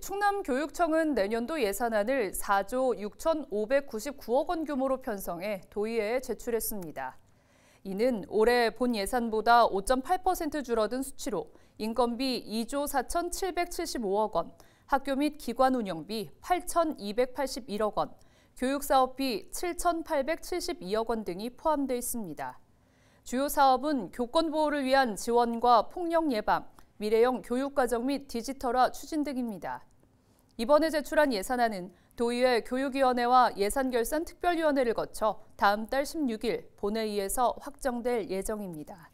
충남교육청은 내년도 예산안을 4조 6,599억 원 규모로 편성해 도의회에 제출했습니다. 이는 올해 본 예산보다 5.8% 줄어든 수치로 인건비 2조 4,775억 원, 학교 및 기관 운영비 8,281억 원, 교육사업비 7,872억 원 등이 포함돼 있습니다. 주요 사업은 교권 보호를 위한 지원과 폭력 예방, 미래형 교육과정 및 디지털화 추진 등입니다. 이번에 제출한 예산안은 도의회 교육위원회와 예산결산특별위원회를 거쳐 다음 달 16일 본회의에서 확정될 예정입니다.